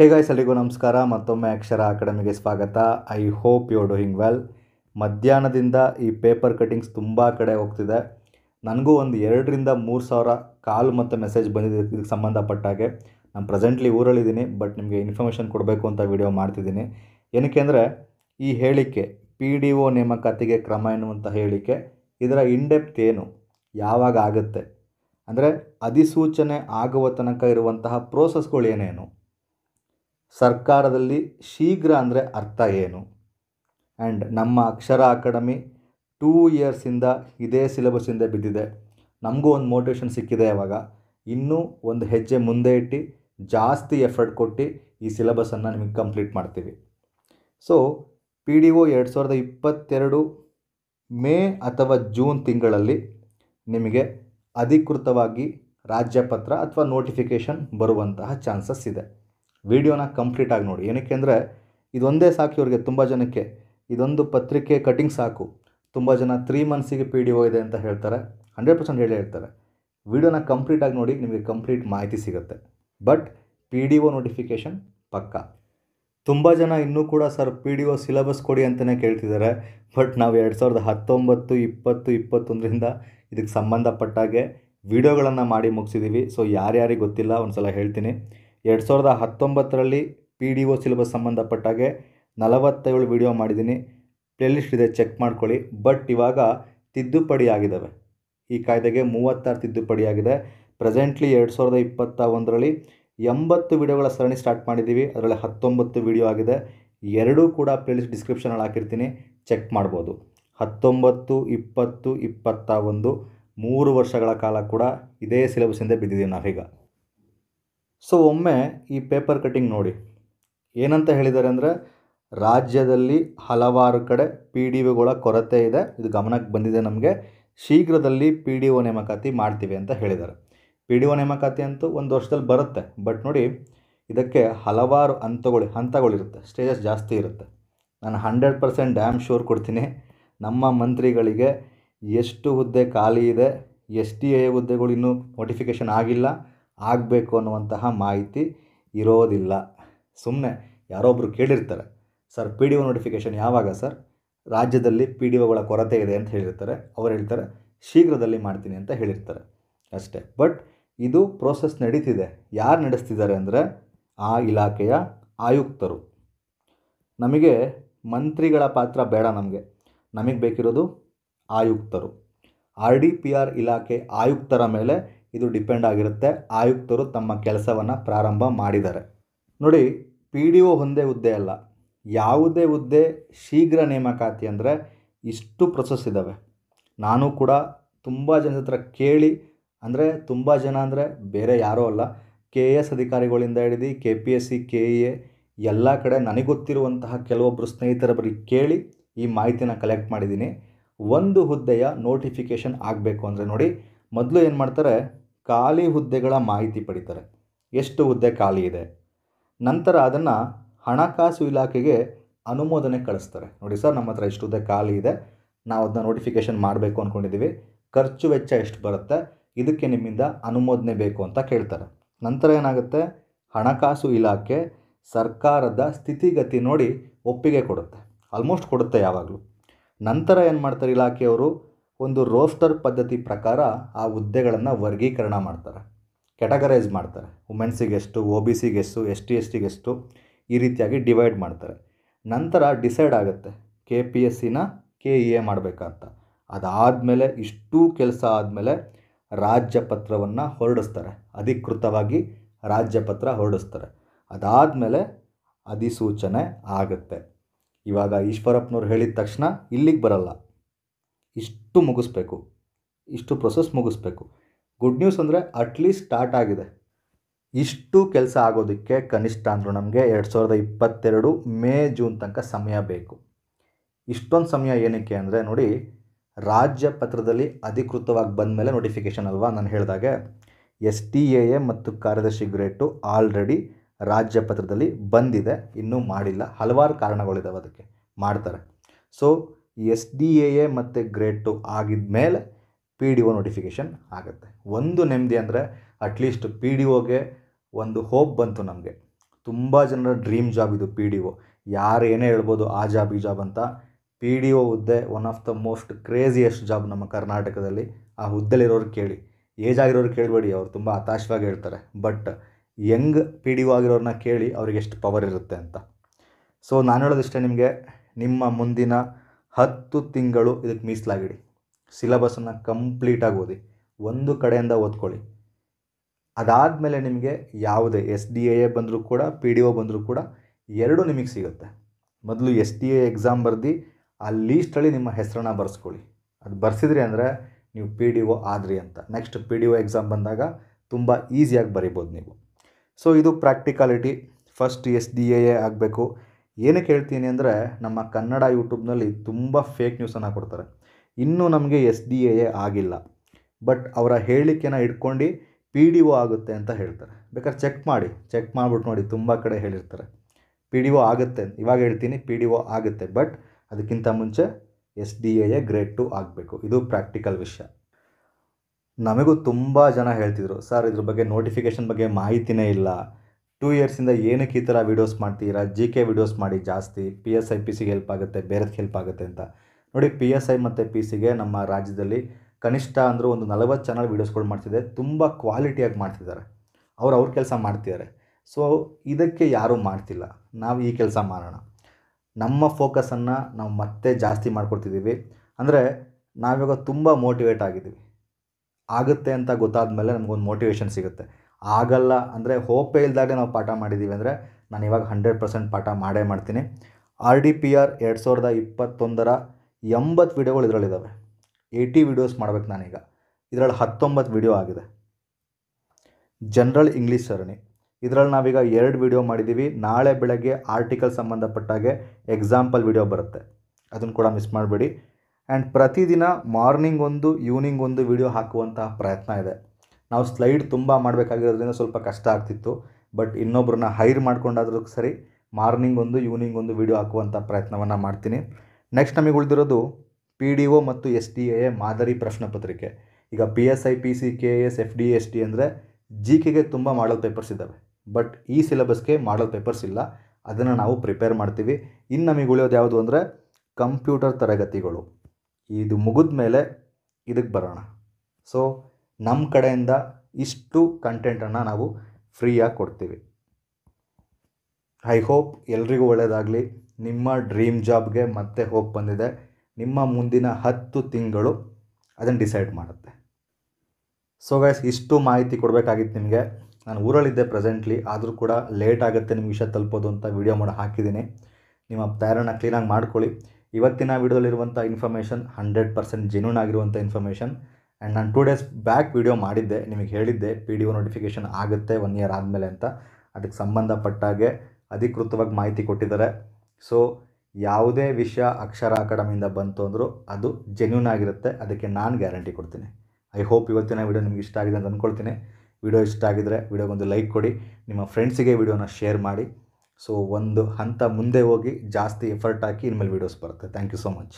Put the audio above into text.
ಹೇಗಾಯ್ ಎಲ್ರಿಗೂ ನಮಸ್ಕಾರ ಮತ್ತೊಮ್ಮೆ ಅಕ್ಷರ ಅಕಾಡೆಮಿಗೆ ಸ್ವಾಗತ I hope you doing well ಮಧ್ಯಾಹ್ನದಿಂದ ಈ ಪೇಪರ್ ಕಟಿಂಗ್ಸ್ ತುಂಬ ಕಡೆ ಹೋಗ್ತಿದೆ ನನಗೂ ಒಂದು ಎರಡರಿಂದ ಮೂರು ಸಾವಿರ ಕಾಲ್ ಮತ್ತು ಮೆಸೇಜ್ ಬಂದಿದೆ ಇದಕ್ಕೆ ಸಂಬಂಧಪಟ್ಟಾಗೆ ನಾನು ಪ್ರೆಸೆಂಟ್ಲಿ ಊರಲ್ಲಿದ್ದೀನಿ ಬಟ್ ನಿಮಗೆ ಇನ್ಫಾರ್ಮೇಷನ್ ಕೊಡಬೇಕು ಅಂತ ವಿಡಿಯೋ ಮಾಡ್ತಿದ್ದೀನಿ ಏನಕ್ಕೆ ಅಂದರೆ ಈ ಹೇಳಿಕೆ ಪಿ ಡಿ ಒ ನೇಮಕಾತಿಗೆ ಕ್ರಮ ಎನ್ನುವಂಥ ಹೇಳಿಕೆ ಇದರ ಇಂಡೆಪ್ತ್ ಏನು ಯಾವಾಗ ಆಗುತ್ತೆ ಅಂದರೆ ಅಧಿಸೂಚನೆ ಆಗುವ ತನಕ ಇರುವಂತಹ ಪ್ರೋಸೆಸ್ಗಳು ಏನೇನು ಸರ್ಕಾರದಲ್ಲಿ ಶೀಘ್ರ ಅಂದರೆ ಅರ್ಥ ಏನು ಆ್ಯಂಡ್ ನಮ್ಮ ಅಕ್ಷರ ಅಕಾಡೆಮಿ ಟೂ ಇಯರ್ಸಿಂದ ಇದೇ ಸಿಲೆಬಸ್ಸಿಂದ ಬಿದ್ದಿದೆ ನಮಗೂ ಒಂದು ಮೋಟಿವೇಶನ್ ಸಿಕ್ಕಿದೆ ಆವಾಗ ಇನ್ನೂ ಒಂದು ಹೆಜ್ಜೆ ಮುಂದೆ ಇಟ್ಟು ಜಾಸ್ತಿ ಎಫರ್ಟ್ ಕೊಟ್ಟು ಈ ಸಿಲೆಬಸ್ಸನ್ನು ನಿಮಗೆ ಕಂಪ್ಲೀಟ್ ಮಾಡ್ತೀವಿ ಸೊ ಪಿ ಡಿ ಒ ಎರಡು ಸಾವಿರದ ಇಪ್ಪತ್ತೆರಡು ಮೇ ಅಥವಾ ಜೂನ್ ತಿಂಗಳಲ್ಲಿ ನಿಮಗೆ ಅಧಿಕೃತವಾಗಿ ರಾಜ್ಯಪತ್ರ ಅಥವಾ ನೋಟಿಫಿಕೇಷನ್ ಬರುವಂತಹ ಚಾನ್ಸಸ್ ಇದೆ ವಿಡಿಯೋನ ಕಂಪ್ಲೀಟಾಗಿ ನೋಡಿ ಏನಕ್ಕೆ ಅಂದರೆ ಇದೊಂದೇ ಸಾಕು ಇವ್ರಿಗೆ ತುಂಬ ಜನಕ್ಕೆ ಇದೊಂದು ಪತ್ರಿಕೆ ಕಟಿಂಗ್ ಸಾಕು ತುಂಬ ಜನ ತ್ರೀ ಮಂತ್ಸಿಗೆ ಪಿ ಡಿ ಒ ಇದೆ ಅಂತ ಹೇಳ್ತಾರೆ ಹಂಡ್ರೆಡ್ ಪರ್ಸೆಂಟ್ ಹೇಳಿ ಹೇಳ್ತಾರೆ ವಿಡಿಯೋನ ಕಂಪ್ಲೀಟಾಗಿ ನೋಡಿ ನಿಮಗೆ ಕಂಪ್ಲೀಟ್ ಮಾಹಿತಿ ಸಿಗುತ್ತೆ but P D O notification ಪಕ್ಕ ತುಂಬ ಜನ ಇನ್ನೂ ಕೂಡ sir P D O syllabus ಕೊಡಿ ಅಂತಲೇ ಕೇಳ್ತಿದ್ದಾರೆ ಬಟ್ ನಾವು ಎರಡು ಸಾವಿರದ ಹತ್ತೊಂಬತ್ತು ಇಪ್ಪತ್ತು ಇಪ್ಪತ್ತೊಂದರಿಂದ ಇದಕ್ಕೆ ಸಂಬಂಧಪಟ್ಟಾಗೆ ವಿಡಿಯೋಗಳನ್ನು ಮಾಡಿ ಮುಗಿಸಿದ್ದೀವಿ ಸೊ ಯಾರ್ಯಾರಿಗೆ ಗೊತ್ತಿಲ್ಲ ಒಂದು ಸಲ ಹೇಳ್ತೀನಿ ಎರಡು ಸಾವಿರದ ಹತ್ತೊಂಬತ್ತರಲ್ಲಿ ಪಿ ಡಿ ಒ ಸಿಲೆಬಸ್ ಸಂಬಂಧಪಟ್ಟಾಗೆ ನಲವತ್ತೇಳು ವಿಡಿಯೋ ಮಾಡಿದ್ದೀನಿ ಪ್ಲೇಲಿಸ್ಟ್ ಇದೆ ಚೆಕ್ ಮಾಡ್ಕೊಳ್ಳಿ ಬಟ್ ಇವಾಗ ತಿದ್ದುಪಡಿ ಆಗಿದ್ದಾವೆ ಈ ಕಾಯ್ದೆಗೆ ಮೂವತ್ತಾರು ತಿದ್ದುಪಡಿ ಆಗಿದೆ ಪ್ರೆಸೆಂಟ್ಲಿ ಎರಡು ಸಾವಿರದ ಇಪ್ಪತ್ತ ಒಂದರಲ್ಲಿ ಎಂಬತ್ತು ವಿಡಿಯೋಗಳ ಸರಣಿ ಸ್ಟಾರ್ಟ್ ಮಾಡಿದ್ದೀವಿ ಅದರಲ್ಲಿ ಹತ್ತೊಂಬತ್ತು ವಿಡಿಯೋ ಆಗಿದೆ ಎರಡೂ ಕೂಡ ಪ್ಲೇಲಿಸ್ಟ್ ಡಿಸ್ಕ್ರಿಪ್ಷನಲ್ಲಿ ಹಾಕಿರ್ತೀನಿ ಚೆಕ್ ಮಾಡ್ಬೋದು ಹತ್ತೊಂಬತ್ತು ಇಪ್ಪತ್ತು ಇಪ್ಪತ್ತ ಒಂದು ಮೂರು ವರ್ಷಗಳ ಕಾಲ ಕೂಡ ಇದೇ ಸಿಲೆಬಸ್ಸಿಂದ ಬಿದ್ದಿದ್ದೀವಿ ನಾವೀಗ ಸೊ ಒಮ್ಮೆ ಈ ಪೇಪರ್ ಕಟ್ಟಿಂಗ್ ನೋಡಿ ಏನಂತ ಹೇಳಿದ್ದಾರೆ ಅಂದರೆ ರಾಜ್ಯದಲ್ಲಿ ಹಲವಾರು ಕಡೆ ಪಿ ಡಿ ಒಗಳ ಕೊರತೆ ಇದೆ ಇದು ಗಮನಕ್ಕೆ ಬಂದಿದೆ ನಮಗೆ ಶೀಘ್ರದಲ್ಲಿ ಪಿ ಡಿ ಒ ನೇಮಕಾತಿ ಮಾಡ್ತೀವಿ ಅಂತ ಹೇಳಿದ್ದಾರೆ ಪಿ ಡಿ ಒ ನೇಮಕಾತಿ ಅಂತೂ ಒಂದು ವರ್ಷದಲ್ಲಿ ಬರುತ್ತೆ ಬಟ್ ನೋಡಿ ಇದಕ್ಕೆ ಹಲವಾರು ಹಂತಗಳು ಹಂತಗಳಿರುತ್ತೆ ಸ್ಟೇಜಸ್ ಜಾಸ್ತಿ ಇರುತ್ತೆ ನಾನು ಹಂಡ್ರೆಡ್ ಪರ್ಸೆಂಟ್ ಡ್ಯಾಮ್ ಶೋರ್ ಕೊಡ್ತೀನಿ ನಮ್ಮ ಮಂತ್ರಿಗಳಿಗೆ ಎಷ್ಟು ಹುದ್ದೆ ಖಾಲಿ ಇದೆ ಎಸ್ ಟಿ ಎ ಹುದ್ದೆಗಳು ಇನ್ನೂ ನೋಟಿಫಿಕೇಷನ್ ಆಗಿಲ್ಲ ಆಗಬೇಕು ಅನ್ನುವಂತಹ ಮಾಹಿತಿ ಇರೋದಿಲ್ಲ ಸುಮ್ಮನೆ ಯಾರೊಬ್ಬರು ಕೇಳಿರ್ತಾರೆ sir P D O notification ಯಾವಾಗ ಸರ್ ರಾಜ್ಯದಲ್ಲಿ ಪಿ ಡಿ ಒಗಳ ಕೊರತೆ ಇದೆ ಅಂತ ಹೇಳಿರ್ತಾರೆ ಅವ್ರು ಹೇಳ್ತಾರೆ ಶೀಘ್ರದಲ್ಲಿ ಮಾಡ್ತೀನಿ ಅಂತ ಹೇಳಿರ್ತಾರೆ ಅಷ್ಟೇ ಬಟ್ ಇದು ಪ್ರೋಸೆಸ್ ನಡೀತಿದೆ ಯಾರು ನಡೆಸ್ತಿದ್ದಾರೆ ಅಂದರೆ ಆ ಇಲಾಖೆಯ ಆಯುಕ್ತರು ನಮಗೆ ಮಂತ್ರಿಗಳ ಪಾತ್ರ ಬೇಡ ನಮಗೆ ನಮಗೆ ಬೇಕಿರೋದು ಆಯುಕ್ತರು ಆರ್ ಡಿ ಪಿ ಆರ್ ಇಲಾಖೆ ಆಯುಕ್ತರ ಮೇಲೆ ಇದು ಡಿಪೆಂಡ್ ಆಗಿರುತ್ತೆ ಆಯುಕ್ತರು ತಮ್ಮ ಕೆಲಸವನ್ನು ಪ್ರಾರಂಭ ಮಾಡಿದ್ದಾರೆ ನೋಡಿ ಪಿ ಡಿ ಒ ಒಂದೇ ಹುದ್ದೆ ಅಲ್ಲ ಯಾವುದೇ ಹುದ್ದೆ ಶೀಘ್ರ ನೇಮಕಾತಿ ಅಂದರೆ ಇಷ್ಟು ಪ್ರೊಸೆಸ್ ಇದ್ದಾವೆ ನಾನು ಕೂಡ ತುಂಬ ಜನದ ಹತ್ರ ಕೇಳಿ ಅಂದರೆ ತುಂಬ ಜನ ಅಂದರೆ ಬೇರೆ ಯಾರೂ ಅಲ್ಲ ಕೆ ಎ ಎಸ್ ಅಧಿಕಾರಿಗಳಿಂದ ಹಿಡಿದು K P S C K A ಎಲ್ಲ ಕಡೆ ನನಗೆ ಗೊತ್ತಿರುವಂತಹ ಕೆಲವೊಬ್ಬರು ಸ್ನೇಹಿತರ ಬಳಿ ಕೇಳಿ ಈ ಮಾಹಿತಿನ ಕಲೆಕ್ಟ್ ಮಾಡಿದ್ದೀನಿ ಒಂದು ಹುದ್ದೆಯ ನೋಟಿಫಿಕೇಷನ್ ಆಗಬೇಕು ಅಂದರೆ ನೋಡಿ ಮೊದಲು ಏನು ಮಾಡ್ತಾರೆ ಖಾಲಿ ಹುದ್ದೆಗಳ ಮಾಹಿತಿ ಪಡಿತಾರೆ ಎಷ್ಟು ಹುದ್ದೆ ಖಾಲಿ ಇದೆ ನಂತರ ಅದನ್ನು ಹಣಕಾಸು ಇಲಾಖೆಗೆ ಅನುಮೋದನೆ ಕಳಿಸ್ತಾರೆ ನೋಡಿ ಸರ್ ನಮ್ಮ ಹತ್ರ ಎಷ್ಟು ಹುದ್ದೆ ಖಾಲಿ ಇದೆ ನಾವು ಅದನ್ನ ನೋಟಿಫಿಕೇಷನ್ ಮಾಡಬೇಕು ಅಂದ್ಕೊಂಡಿದ್ದೀವಿ ಖರ್ಚು ವೆಚ್ಚ ಎಷ್ಟು ಬರುತ್ತೆ ಇದಕ್ಕೆ ನಿಮ್ಮಿಂದ ಅನುಮೋದನೆ ಬೇಕು ಅಂತ ಕೇಳ್ತಾರೆ ನಂತರ ಏನಾಗುತ್ತೆ ಹಣಕಾಸು ಇಲಾಖೆ ಸರ್ಕಾರದ ಸ್ಥಿತಿಗತಿ ನೋಡಿ ಒಪ್ಪಿಗೆ ಕೊಡುತ್ತೆ ಆಲ್ಮೋಸ್ಟ್ ಕೊಡುತ್ತೆ ಯಾವಾಗಲೂ ನಂತರ ಏನು ಮಾಡ್ತಾರೆ ಇಲಾಖೆಯವರು ಒಂದು ರೋಸ್ಟರ್ ಪದ್ಧತಿ ಪ್ರಕಾರ ಆ ಹುದ್ದೆಗಳನ್ನು ವರ್ಗೀಕರಣ ಮಾಡ್ತಾರೆ ಕ್ಯಾಟಗರೈಸ್ ಮಾಡ್ತಾರೆ ವುಮೆನ್ಸಿಗೆ ಎಷ್ಟು ಒ ಬಿ ಸಿಗೆ ಎಷ್ಟು ಎಸ್ ಟಿ ಎಸ್ ಟಿಗೆ ಎಷ್ಟು ಈ ರೀತಿಯಾಗಿ ಡಿವೈಡ್ ಮಾಡ್ತಾರೆ ನಂತರ ಡಿಸೈಡ್ ಆಗುತ್ತೆ ಕೆ ಪಿ ಎಸ್ ಸಿನ ಕೆ ಇ ಎ ಮಾಡಬೇಕಂತ ಅದಾದಮೇಲೆ ಇಷ್ಟೂ ಕೆಲಸ ಆದಮೇಲೆ ರಾಜ್ಯ ಪತ್ರವನ್ನು ಹೊರಡಿಸ್ತಾರೆ ಅಧಿಕೃತವಾಗಿ ರಾಜ್ಯಪತ್ರ ಪತ್ರ ಹೊರಡಿಸ್ತಾರೆ ಅದಾದಮೇಲೆ ಅಧಿಸೂಚನೆ ಆಗುತ್ತೆ ಇವಾಗ ಈಶ್ವರಪ್ಪನವ್ರು ಹೇಳಿದ ತಕ್ಷಣ ಇಲ್ಲಿಗೆ ಬರಲ್ಲ ಇಷ್ಟು ಮುಗಿಸ್ಬೇಕು ಇಷ್ಟು ಪ್ರೊಸೆಸ್ ಮುಗಿಸ್ಬೇಕು ಗುಡ್ ನ್ಯೂಸ್ ಅಂದರೆ ಅಟ್ಲೀಸ್ಟ್ ಸ್ಟಾರ್ಟ್ ಆಗಿದೆ ಇಷ್ಟು ಕೆಲಸ ಆಗೋದಕ್ಕೆ ಕನಿಷ್ಠ ಅಂದರು ನಮಗೆ ಎರಡು ಸಾವಿರದ ಇಪ್ಪತ್ತೆರಡು ಮೇ ಜೂನ್ ತನಕ ಸಮಯ ಬೇಕು ಇಷ್ಟೊಂದು ಸಮಯ ಏನಕ್ಕೆ ಅಂದರೆ ನೋಡಿ ರಾಜ್ಯ ಪತ್ರದಲ್ಲಿ ಅಧಿಕೃತವಾಗಿ ಬಂದ ಮೇಲೆ ನೋಟಿಫಿಕೇಷನ್ ಅಲ್ವಾ ನಾನು ಹೇಳಿದಾಗೆ ಎಸ್ ಟಿ ಎ ಎ ಮತ್ತು ಕಾರ್ಯದರ್ಶಿ ಗ್ರೇಟು ಆಲ್ರೆಡಿ ರಾಜ್ಯ ಪತ್ರದಲ್ಲಿ ಬಂದಿದೆ ಇನ್ನೂ ಮಾಡಿಲ್ಲ ಹಲವಾರು ಕಾರಣಗಳಿದಾವೆ ಅದಕ್ಕೆ ಮಾಡ್ತಾರೆ so S D A A ಮತ್ತು ಗ್ರೇಡ್ ಟು ಆಗಿದ ಮೇಲೆ ಪಿ ಡಿ ಒ ನೋಟಿಫಿಕೇಷನ್ ಆಗುತ್ತೆ ಒಂದು ನೆಮ್ಮದಿ ಅಂದರೆ ಅಟ್ಲೀಸ್ಟ್ ಪಿ ಡಿ ಒಗೆ ಒಂದು ಹೋಪ್ ಬಂತು ನಮಗೆ ತುಂಬ ಜನರ ಡ್ರೀಮ್ ಜಾಬ್ ಇದು ಪಿ ಡಿ ಒ ಯಾರು ಏನೇ ಹೇಳ್ಬೋದು ಆ ಜಾಬ್ ಈ ಜಾಬ್ ಅಂತ ಪಿ ಡಿ ಒ ಹುದ್ದೆ one of the most craziest job ನಮ್ಮ ಕರ್ನಾಟಕದಲ್ಲಿ ಆ ಹುದ್ದೆಲಿರೋರು ಕೇಳಿ ಏಜ್ ಆಗಿರೋರು ಕೇಳಬೇಡಿ ಅವ್ರು ತುಂಬ ಹತಾಶವಾಗಿ ಹೇಳ್ತಾರೆ but young P D O ಆಗಿರೋರನ್ನ ಕೇಳಿ ಅವ್ರಿಗೆ ಎಷ್ಟು ಪವರ್ ಇರುತ್ತೆ ಅಂತ ಸೊ ನಾನು ಹೇಳೋದಿಷ್ಟೇ ನಿಮಗೆ ನಿಮ್ಮ ಮುಂದಿನ ಹತ್ತು ತಿಂಗಳು ಇದಕ್ಕೆ ಮೀಸಲಾಗಿಡಿ ಸಿಲೆಬಸನ್ನು ಕಂಪ್ಲೀಟಾಗಿ ಓದಿ ಒಂದು ಕಡೆಯಿಂದ ಓದ್ಕೊಳ್ಳಿ ಅದಾದಮೇಲೆ ನಿಮಗೆ ಯಾವುದೇ ಎಸ್ ಡಿ ಎ ಬಂದರೂ ಕೂಡ ಪಿ ಡಿ ಒ ಬಂದರೂ ಕೂಡ ಎರಡೂ ನಿಮಗೆ ಸಿಗುತ್ತೆ ಮೊದಲು ಎಸ್ ಡಿ ಎ ಎಕ್ಸಾಮ್ ಬರೆದು ಆ ಲೀಸ್ಟಲ್ಲಿ ನಿಮ್ಮ ಹೆಸರನ್ನ ಬರೆಸ್ಕೊಳ್ಳಿ ಅದು ಬರ್ಸಿದ್ರಿ ಅಂದರೆ ನೀವು ಪಿ ಡಿ ಒ ಆದ್ರಿ ಅಂತ next P D O exam ಬಂದಾಗ ತುಂಬ ಈಸಿಯಾಗಿ ಬರಿಬೋದು ನೀವು ಸೊ ಇದು practicality first S D A ಆಗಬೇಕು ಏನಕ್ಕೆ ಹೇಳ್ತೀನಿ ಅಂದರೆ ನಮ್ಮ ಕನ್ನಡ ಯೂಟ್ಯೂಬ್ನಲ್ಲಿ ತುಂಬ ಫೇಕ್ ನ್ಯೂಸನ್ನು ಕೊಡ್ತಾರೆ ಇನ್ನೂ ನಮಗೆ ಎಸ್ ಡಿ ಎ ಆಗಿಲ್ಲ ಬಟ್ ಅವರ ಹೇಳಿಕೆನ ಇಟ್ಕೊಂಡು ಪಿ ಡಿ ಒ ಆಗುತ್ತೆ ಅಂತ ಹೇಳ್ತಾರೆ ಬೇಕಾದ್ರೆ ಚೆಕ್ ಮಾಡಿ ಚೆಕ್ ಮಾಡಿಬಿಟ್ಟು ನೋಡಿ ತುಂಬ ಕಡೆ ಹೇಳಿರ್ತಾರೆ ಪಿ ಡಿ ಒ ಆಗುತ್ತೆ ಇವಾಗ ಹೇಳ್ತೀನಿ ಪಿ ಡಿ ಒ ಆಗುತ್ತೆ ಬಟ್ ಅದಕ್ಕಿಂತ ಮುಂಚೆ S D A grade two ಆಗಬೇಕು ಇದು ಪ್ರಾಕ್ಟಿಕಲ್ ವಿಷಯ ನಮಗೂ ತುಂಬ ಜನ ಹೇಳ್ತಿದ್ರು ಸರ್ ಇದ್ರ ಬಗ್ಗೆ ನೋಟಿಫಿಕೇಷನ್ ಬಗ್ಗೆ ಮಾಹಿತಿನೇ ಇಲ್ಲ ಟೂ ಇಯರ್ಸಿಂದ ಏನಕ್ಕೆ ಈ ಥರ ವೀಡಿಯೋಸ್ ಮಾಡ್ತೀರಾ ಜಿ ಕೆ ವೀಡಿಯೋಸ್ ಮಾಡಿ ಜಾಸ್ತಿ ಪಿ ಎಸ್ ಐ ಪಿ ಸಿಗೆ ಹೆಲ್ಪ್ ಆಗುತ್ತೆ ಬೇರೆದಕ್ಕೆ ಹೆಲ್ಪ್ ಆಗುತ್ತೆ ಅಂತ ನೋಡಿ ಪಿ ಎಸ್ ಐ ಮತ್ತು ಪಿ ಸಿಗೆ ನಮ್ಮ ರಾಜ್ಯದಲ್ಲಿ ಕನಿಷ್ಠ ಅಂದರೂ ಒಂದು ನಲವತ್ತು ಚಾನಲ್ ವೀಡಿಯೋಸ್ಗಳು ಮಾಡ್ತಿದೆ ತುಂಬ ಕ್ವಾಲಿಟಿಯಾಗಿ ಮಾಡ್ತಿದ್ದಾರೆ ಅವ್ರು ಅವ್ರ ಕೆಲಸ ಮಾಡ್ತಿದ್ದಾರೆ ಸೊ ಇದಕ್ಕೆ ಯಾರೂ ಮಾಡ್ತಿಲ್ಲ ನಾವು ಈ ಕೆಲಸ ಮಾಡೋಣ ನಮ್ಮ ಫೋಕಸನ್ನು ನಾವು ಮತ್ತೆ ಜಾಸ್ತಿ ಮಾಡ್ಕೊಡ್ತಿದ್ದೀವಿ ಅಂದರೆ ನಾವಿವಾಗ ತುಂಬ ಮೋಟಿವೇಟ್ ಆಗಿದ್ದೀವಿ ಆಗುತ್ತೆ ಅಂತ ಗೊತ್ತಾದ ಮೇಲೆ ನಮಗೊಂದು ಮೋಟಿವೇಶನ್ ಸಿಗುತ್ತೆ ಆಗಲ್ಲ ಅಂದರೆ ಹೋಪೇ ಇಲ್ದಾಗೆ ನಾವು ಪಾಠ ಮಾಡಿದ್ದೀವಿ ಅಂದರೆ ನಾನು ಇವಾಗ ಹಂಡ್ರೆಡ್ ಪರ್ಸೆಂಟ್ ಪಾಠ ಮಾಡೇ ಮಾಡ್ತೀನಿ ಆರ್ ಡಿ ಪಿ ಆರ್ ಎರಡು ಸಾವಿರದ ಇಪ್ಪತ್ತೊಂದರ ಎಂಬತ್ತು ವೀಡಿಯೋಗಳು ಇದರಲ್ಲಿದ್ದಾವೆ ಏಯ್ಟಿ ವೀಡಿಯೋಸ್ ಮಾಡ್ಬೇಕು ನಾನೀಗ ಇದರಲ್ಲಿ ಹತ್ತೊಂಬತ್ತು ವೀಡಿಯೋ ಆಗಿದೆ ಜನರಲ್ ಇಂಗ್ಲೀಷ್ ಸರಣಿ ಇದರಲ್ಲಿ ನಾವೀಗ ಎರಡು ವೀಡಿಯೋ ಮಾಡಿದ್ದೀವಿ ನಾಳೆ ಬೆಳಗ್ಗೆ ಆರ್ಟಿಕಲ್ ಸಂಬಂಧಪಟ್ಟಾಗೆ ಎಕ್ಸಾಂಪಲ್ ವೀಡಿಯೋ ಬರುತ್ತೆ ಅದನ್ನು ಕೂಡ ಮಿಸ್ ಮಾಡಬೇಡಿ ಆ್ಯಂಡ್ ಪ್ರತಿದಿನ ಮಾರ್ನಿಂಗ್ ಒಂದು ಈವ್ನಿಂಗ್ ಒಂದು ವೀಡಿಯೋ ಹಾಕುವಂತಹ ಪ್ರಯತ್ನ ಇದೆ ನಾವು ಸ್ಲೈಡ್ ತುಂಬ ಮಾಡಬೇಕಾಗಿರೋದ್ರಿಂದ ಸ್ವಲ್ಪ ಕಷ್ಟ ಆಗ್ತಿತ್ತು ಬಟ್ ಇನ್ನೊಬ್ರನ್ನ ಹೈರ್ ಮಾಡ್ಕೊಂಡಾದ್ರೂ ಸರಿ ಮಾರ್ನಿಂಗ್ ಒಂದು ಈವ್ನಿಂಗ್ ಒಂದು ವೀಡಿಯೋ ಹಾಕುವಂಥ ಪ್ರಯತ್ನವನ್ನು ಮಾಡ್ತೀನಿ ನೆಕ್ಸ್ಟ್ ನಮಗೆ ಉಳಿದಿರೋದು ಪಿ ಡಿ ಒ ಮತ್ತು ಎಸ್ ಟಿ ಎ ಮಾದರಿ ಪ್ರಶ್ನೆ ಪತ್ರಿಕೆ ಈಗ P S I P C K S F D S T ಅಂದರೆ ಜಿ ಕೆಗೆ ತುಂಬ ಮಾಡಲ್ ಪೇಪರ್ಸ್ ಇದ್ದಾವೆ ಬಟ್ ಈ ಸಿಲೆಬಸ್ಗೆ ಮಾಡಲ್ ಪೇಪರ್ಸ್ ಇಲ್ಲ ಅದನ್ನು ನಾವು ಪ್ರಿಪೇರ್ ಮಾಡ್ತೀವಿ ಇನ್ನು ನಮಗೆ ಉಳಿಯೋದು ಯಾವುದು ಅಂದರೆ ಕಂಪ್ಯೂಟರ್ ತರಗತಿಗಳು ಇದು ಮುಗಿದ ಮೇಲೆ ಇದಕ್ಕೆ ಬರೋಣ ಸೊ ನಮ್ಮ ಕಡೆಯಿಂದ ಇಷ್ಟು ಕಂಟೆಂಟನ್ನು ನಾವು ಫ್ರೀಯಾಗಿ ಕೊಡ್ತೀವಿ ಐ ಹೋಪ್ ಎಲ್ರಿಗೂ ಒಳ್ಳೆಯದಾಗಲಿ ನಿಮ್ಮ ಡ್ರೀಮ್ ಜಾಬ್ಗೆ ಮತ್ತೆ ಹೋಪ್ ಬಂದಿದೆ ನಿಮ್ಮ ಮುಂದಿನ ಹತ್ತು ತಿಂಗಳು ಅದನ್ನು ಡಿಸೈಡ್ ಮಾಡುತ್ತೆ ಸೊ ಗೈಸ್ ಇಷ್ಟು ಮಾಹಿತಿ ಕೊಡಬೇಕಾಗಿತ್ತು ನಿಮಗೆ ನಾನು ಊರಲ್ಲಿದ್ದೆ ಪ್ರೆಸೆಂಟ್ಲಿ ಆದರೂ ಕೂಡ ಲೇಟ್ ಆಗುತ್ತೆ ನಿಮ್ಗೆ ವಿಷಯ ತಲುಪೋದು ಅಂತ ವೀಡಿಯೋ ಮಾಡಿ ಹಾಕಿದ್ದೀನಿ ನಿಮ್ಮ ತಯಾರನ್ನ ಕ್ಲೀನಾಗಿ ಮಾಡ್ಕೊಳ್ಳಿ ಇವತ್ತಿನ ವೀಡಿಯೋದಲ್ಲಿರುವಂಥ ಇನ್ಫಾರ್ಮೇಷನ್ ಹಂಡ್ರೆಡ್ ಪರ್ಸೆಂಟ್ ಜೆನ್ಯೂನ್ ಆಗಿರುವಂಥ ಇನ್ಫಾರ್ಮೇಷನ್ ಆ್ಯಂಡ್ ನಾನು ಟೂ ಡೇಸ್ ಬ್ಯಾಕ್ ವೀಡಿಯೋ ಮಾಡಿದ್ದೆ ನಿಮಗೆ ಹೇಳಿದ್ದೆ ಪಿ ಡಿ ಒ ನೋಟಿಫಿಕೇಷನ್ ಆಗುತ್ತೆ ಒನ್ ಇಯರ್ ಆದಮೇಲೆ ಅಂತ ಅದಕ್ಕೆ ಸಂಬಂಧಪಟ್ಟಾಗೆ ಅಧಿಕೃತವಾಗಿ ಮಾಹಿತಿ ಕೊಟ್ಟಿದ್ದಾರೆ ಸೊ ಯಾವುದೇ ವಿಷಯ ಅಕ್ಷರ ಅಕಾಡೆಮಿಯಿಂದ ಬಂತು ಅಂದರೂ ಅದು ಜೆನ್ಯೂನ್ ಆಗಿರುತ್ತೆ ಅದಕ್ಕೆ ನಾನು ಗ್ಯಾರಂಟಿ ಕೊಡ್ತೀನಿ ಐ ಹೋಪ್ ಇವತ್ತಿನ ವಿಡಿಯೋ ನಿಮ್ಗೆ ಇಷ್ಟ ಆಗಿದೆ ಅಂತ ಅಂದ್ಕೊಳ್ತೀನಿ ವಿಡಿಯೋ ಇಷ್ಟ ಆಗಿದರೆ ವಿಡಿಯೋಗೊಂದು ಲೈಕ್ ಕೊಡಿ ನಿಮ್ಮ ಫ್ರೆಂಡ್ಸಿಗೆ ವಿಡಿಯೋನ ಶೇರ್ ಮಾಡಿ ಸೊ ಒಂದು ಹಂತ ಮುಂದೆ ಹೋಗಿ ಜಾಸ್ತಿ ಎಫರ್ಟ್ ಹಾಕಿ ಇನ್ಮೇಲೆ ವೀಡಿಯೋಸ್ ಬರುತ್ತೆ ಥ್ಯಾಂಕ್ ಯು ಸೊ ಮಚ್